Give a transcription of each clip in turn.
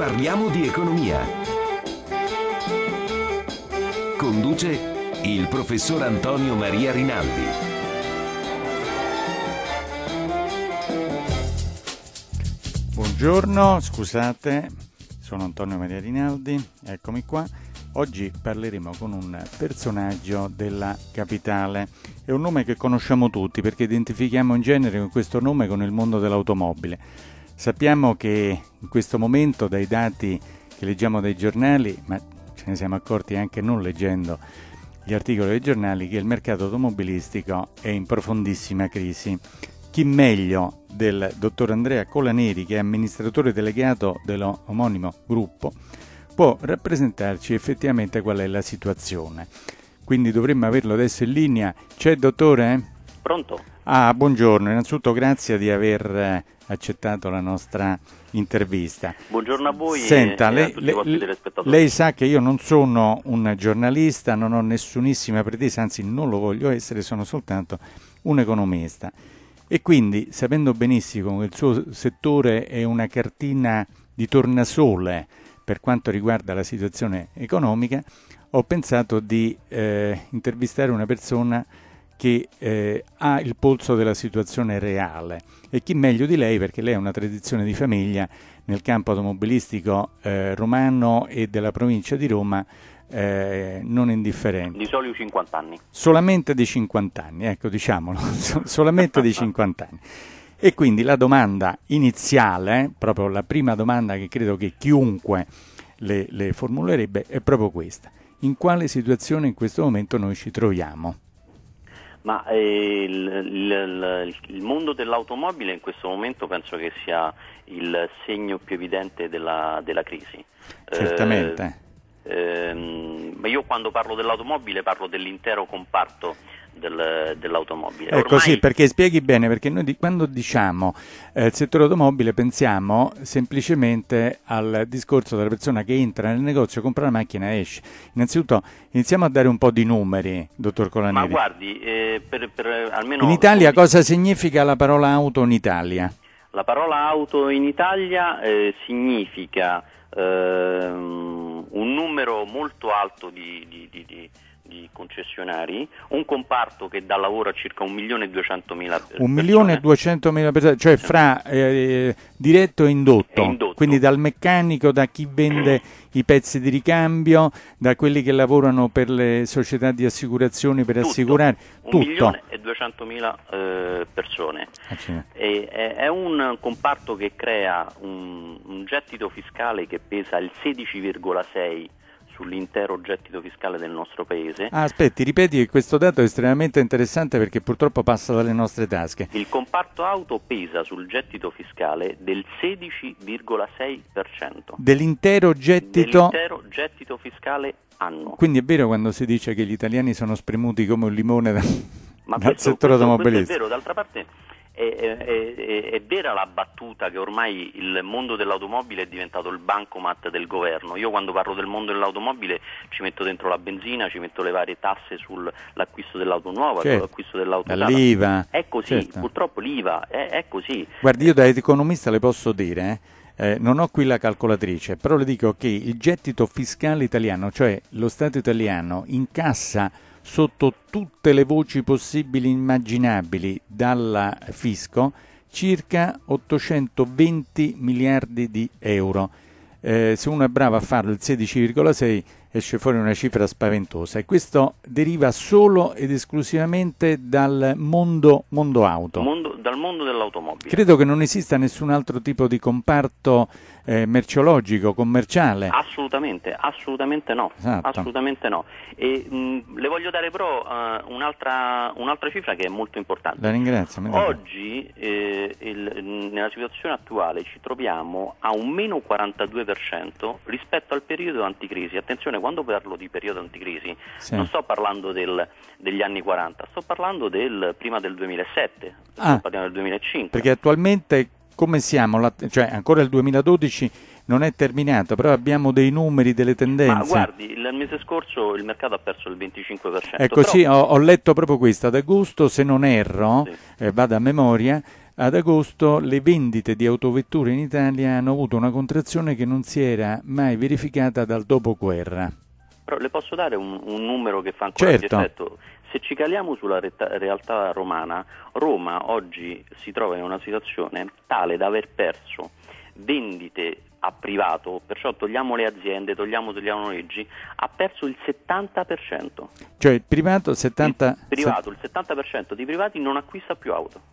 Parliamo di economia. Conduce il professor Antonio Maria Rinaldi. Buongiorno, scusate, sono Antonio Maria Rinaldi, eccomi qua. Oggi parleremo con un personaggio della capitale. È un nome che conosciamo tutti perché identifichiamo in genere questo nome con il mondo dell'automobile Sappiamo che in questo momento dai dati che leggiamo dai giornali, ma ce ne siamo accorti anche non leggendo gli articoli dei giornali, che il mercato automobilistico è in profondissima crisi. Chi meglio del dottor Andrea Colaneri, che è amministratore delegato dell'omonimo gruppo, può rappresentarci effettivamente qual è la situazione. Quindi dovremmo averlo adesso in linea. C'è dottore? Pronto? Ah, buongiorno, innanzitutto grazie di aver eh, accettato la nostra intervista. Buongiorno a voi Senta, e, lei, e a lei, lei sa che io non sono un giornalista, non ho nessunissima pretesa, anzi non lo voglio essere, sono soltanto un economista. E quindi, sapendo benissimo che il suo settore è una cartina di tornasole per quanto riguarda la situazione economica, ho pensato di eh, intervistare una persona che eh, ha il polso della situazione reale e chi meglio di lei perché lei ha una tradizione di famiglia nel campo automobilistico eh, romano e della provincia di Roma eh, non indifferente. Di soli 50 anni. Solamente di 50 anni, ecco diciamolo, solamente di 50 anni. E quindi la domanda iniziale, proprio la prima domanda che credo che chiunque le, le formulerebbe, è proprio questa. In quale situazione in questo momento noi ci troviamo? ma eh, il, il, il, mondo dell'automobile in questo momento penso che sia il segno più evidente della, della crisi. Eh, Certamente. Eh, ehm, io quando parlo dell'automobile parlo dell'intero comparto del, dell'automobile. Ormai... È così, perché spieghi bene, perché noi di, quando diciamo eh, il settore automobile pensiamo semplicemente al discorso della persona che entra nel negozio, compra la macchina e esce. Innanzitutto iniziamo a dare un po' di numeri, dottor Colanelli. Ma guardi, eh, per, per, eh, almeno... In Italia cosa significa la parola auto in Italia? La parola auto in Italia eh, significa ehm, un numero molto alto di, di, di di concessionari, un comparto che dà lavoro a circa 1.200.000 persone. 1.200.000 persone, cioè fra eh, diretto e indotto, e indotto, quindi dal meccanico, da chi vende i pezzi di ricambio, da quelli che lavorano per le società di assicurazioni per tutto, assicurare tutto. 1.200.000 eh, persone. Ah, sì. e, è, è, un comparto che crea un, un gettito fiscale che pesa il 16,6% sull'intero gettito fiscale del nostro paese. Ah, aspetti, ripeti che questo dato è estremamente interessante perché purtroppo passa dalle nostre tasche. Il comparto auto pesa sul gettito fiscale del 16,6%. Dell'intero gettito? Dell'intero gettito fiscale anno. Quindi è vero quando si dice che gli italiani sono spremuti come un limone da... Ma dal questo, settore automobilistico? Ma è vero, d'altra parte è, è, è, è, vera la battuta che ormai il mondo dell'automobile è diventato il bancomat del governo. Io quando parlo del mondo dell'automobile ci metto dentro la benzina, ci metto le varie tasse sull'acquisto dell'auto nuova, certo. sull'acquisto dell'auto usata. L'IVA. È così, certo. purtroppo l'IVA è, così. Guardi, io da economista le posso dire... Eh? Eh, non ho qui la calcolatrice, però le dico che il gettito fiscale italiano, cioè lo Stato italiano, incassa sotto tutte le voci possibili e immaginabili dal fisco circa 820 miliardi di euro. Eh, se uno è bravo a farlo il 16,6 esce fuori una cifra spaventosa e questo deriva solo ed esclusivamente dal mondo, mondo auto. Mondo, dal mondo dell'automobile. Credo che non esista nessun altro tipo di comparto eh, merceologico, commerciale. Assolutamente, assolutamente no. Esatto. Assolutamente no. E, mh, mm, le voglio dare però uh, un'altra, un'altra, cifra che è molto importante. La ringrazio. Oggi eh, il, nella situazione attuale ci troviamo a un meno 42% rispetto al periodo anticrisi. Attenzione, quando parlo di periodo anticrisi, sì. non sto parlando del, degli anni 40, sto parlando del prima del 2007, ah, parliamo del 2005. Perché attualmente come siamo? La, cioè ancora il 2012 non è terminato, però abbiamo dei numeri, delle tendenze. Ma guardi, il mese scorso il mercato ha perso il 25%. Ecco però... sì, ho, ho letto proprio questo, ad agosto se non erro, sì. eh, vado a memoria, ad agosto le vendite di autovetture in Italia hanno avuto una contrazione che non si era mai verificata dal dopoguerra. Però le posso dare un, un numero che fa ancora certo. più effetto? Se ci caliamo sulla reta- realtà romana, Roma oggi si trova in una situazione tale da aver perso vendite a privato, perciò togliamo le aziende, togliamo, togliamo leggi, ha perso il 70%. Cioè il privato, 70... il privato, il 70% dei privati non acquista più auto.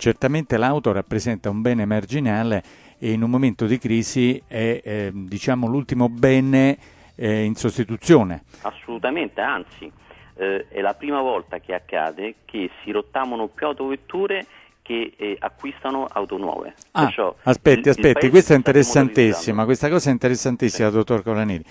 Certamente l'auto rappresenta un bene marginale e in un momento di crisi è eh, diciamo, l'ultimo bene eh, in sostituzione. Assolutamente, anzi eh, è la prima volta che accade che si rottamano più autovetture che eh, acquistano auto nuove. Ah, Perciò aspetti, aspetti, questa è interessantissima, questa cosa è interessantissima, sì. dottor Colanini.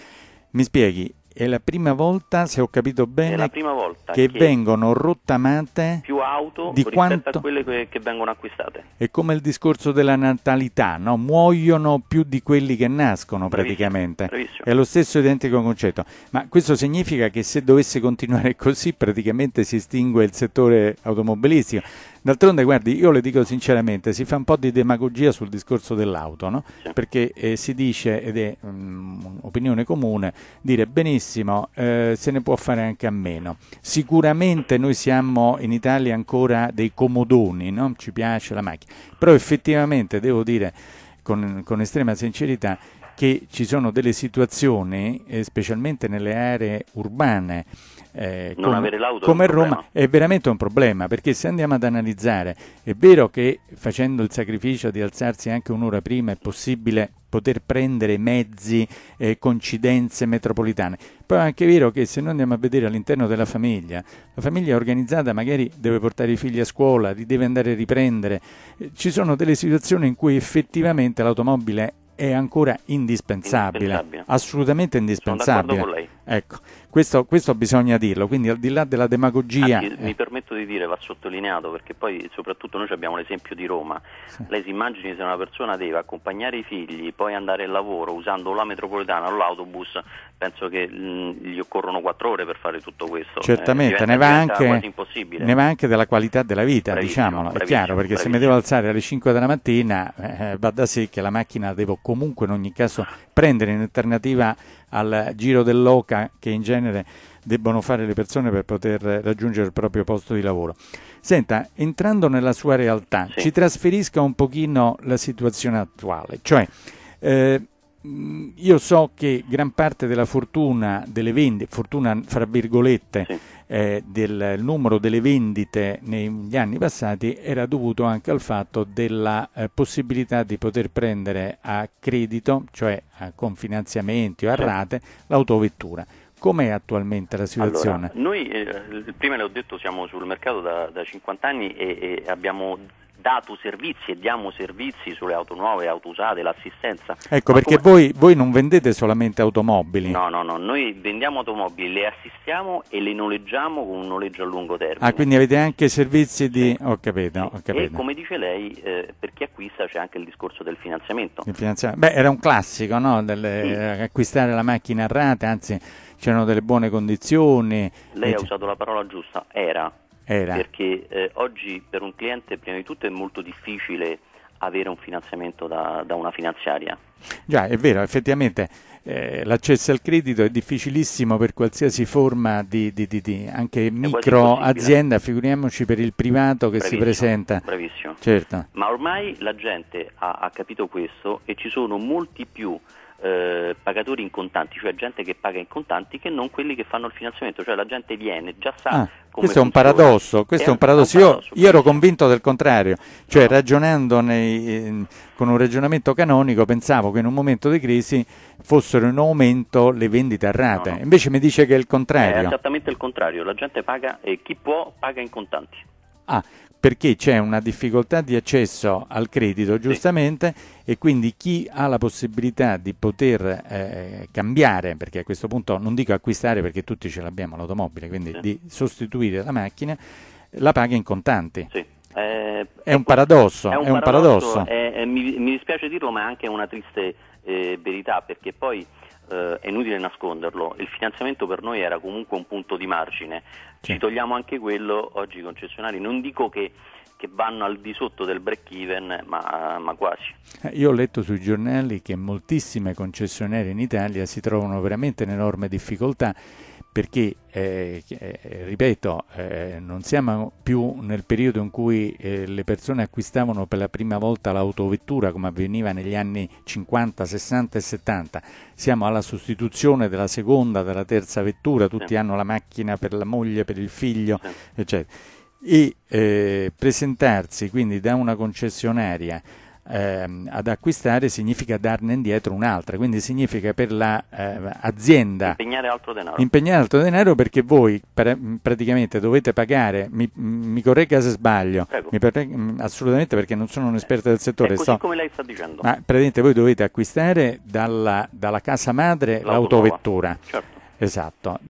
Mi spieghi, è la prima volta, se ho capito bene, che, che, vengono rottamate più auto di quanto... a quelle che, che, vengono acquistate. È come il discorso della natalità, no? muoiono più di quelli che nascono bravissimo, praticamente. Bravissimo. È lo stesso identico concetto. Ma questo significa che se dovesse continuare così praticamente si estingue il settore automobilistico. D'altronde, guardi, io le dico sinceramente, si fa un po' di demagogia sul discorso dell'auto, no? perché eh, si dice, ed è um, comune, dire benissimo, eh, se ne può fare anche a meno. Sicuramente noi siamo in Italia ancora dei comodoni, no? ci piace la macchina, però effettivamente devo dire con, con estrema sincerità che ci sono delle situazioni, eh, specialmente nelle aree urbane, eh, non com- avere l'auto come a Roma è veramente un problema perché se andiamo ad analizzare è vero che facendo il sacrificio di alzarsi anche un'ora prima è possibile poter prendere mezzi, eh, coincidenze metropolitane. Poi è anche vero che se noi andiamo a vedere all'interno della famiglia, la famiglia organizzata magari deve portare i figli a scuola, li deve andare a riprendere, eh, ci sono delle situazioni in cui effettivamente l'automobile è ancora indispensabile, indispensabile. assolutamente indispensabile. Ecco. Questo, questo, bisogna dirlo, quindi al di là della demagogia... Anzi, ah, Mi permetto di dire, va sottolineato, perché poi soprattutto noi abbiamo l'esempio di Roma. Sì. Lei si immagini se una persona deve accompagnare i figli, poi andare al lavoro usando la metropolitana o l'autobus, penso che gli occorrono quattro ore per fare tutto questo. Certamente, eh, ne, va anche, ne, va anche, della qualità della vita, bravissimo, diciamolo, bravissimo, è chiaro, perché bravissimo. se mi devo alzare alle 5 della mattina eh, va da sé che la macchina la devo comunque in ogni caso prendere in alternativa al giro dell'oca che in genere debbono fare le persone per poter raggiungere il proprio posto di lavoro. Senta, entrando nella sua realtà, sì. ci trasferisca un pochino la situazione attuale, cioè eh, Mm, io so che gran parte della fortuna delle vendite, fortuna fra virgolette, sì. eh, del numero delle vendite negli anni passati era dovuto anche al fatto della eh, possibilità di poter prendere a credito, cioè a, con finanziamenti o a rate, l'autovettura. Com'è attualmente la situazione? Allora, noi, eh, prima ho detto, siamo sul mercato da, da 50 anni e, e abbiamo dato servizi e diamo servizi sulle auto nuove, auto usate, l'assistenza. Ecco, Ma perché come... voi, voi, non vendete solamente automobili. No, no, no, noi vendiamo automobili, le assistiamo e le noleggiamo con un noleggio a lungo termine. Ah, quindi avete anche servizi di... Sì. Ho capito, ho capito. E come dice lei, eh, per chi acquista c'è anche il discorso del finanziamento. Il finanziamento. Beh, era un classico, no? Dele... Sì. Eh, acquistare la macchina a rate, anzi c'erano delle buone condizioni. Lei ha usato la parola giusta, era era. perché eh, oggi per un cliente prima di tutto è molto difficile avere un finanziamento da, da una finanziaria. Già, è vero, effettivamente eh, l'accesso al credito è difficilissimo per qualsiasi forma di, di, di, di anche micro azienda, figuriamoci per il privato che bravissimo, si presenta. Bravissimo. Certo. Ma ormai la gente ha, ha capito questo e ci sono molti più eh, pagatori in contanti, cioè gente che paga in contanti, che non quelli che fanno il finanziamento, cioè la gente viene, già sa ah, questo, è un, questo è, è un paradosso, Io, io ero convinto del contrario, cioè no. ragionando nei, con un ragionamento canonico pensavo che in un momento di crisi fossero in aumento le vendite a rate, no, no. invece mi dice che è il contrario. Eh, è esattamente il contrario, la gente paga e chi può paga in contanti. Ah, perché c'è una difficoltà di accesso al credito, giustamente, sì. e quindi chi ha la possibilità di poter eh, cambiare, perché a questo punto non dico acquistare perché tutti ce l'abbiamo l'automobile, quindi sì. di sostituire la macchina, la paga in contanti. Sì. Eh, è, un ecco, paradosso, è, un è un paradosso, paradosso. È, eh, eh, mi, mi, dispiace dirlo, ma è anche una triste eh, verità, perché poi eh, è inutile nasconderlo, il finanziamento per noi era comunque un punto di margine, ci togliamo anche quello, oggi i concessionari non dico che che vanno al di sotto del break even, ma, ma quasi. Eh, io ho letto sui giornali che moltissime concessionarie in Italia si trovano veramente in enorme difficoltà perché, eh, eh, ripeto, eh, non siamo più nel periodo in cui eh, le persone acquistavano per la prima volta l'autovettura come avveniva negli anni 50, 60 e 70, siamo alla sostituzione della seconda, della terza vettura, tutti sì. hanno la macchina per la moglie, per il figlio, sì. eccetera. E eh, presentarsi quindi da una concessionaria ehm, ad acquistare significa darne indietro un'altra, quindi significa per l'azienda la, eh, impegnare altro denaro. Impegnare altro denaro perché voi per, mm, praticamente dovete pagare, mi, mm, mi corregga se sbaglio, perre, mm, assolutamente perché non sono un esperto del settore. È così sto, come lei sta dicendo. Ma praticamente voi dovete acquistare dalla, dalla casa madre l'autovettura. Certo. Esatto.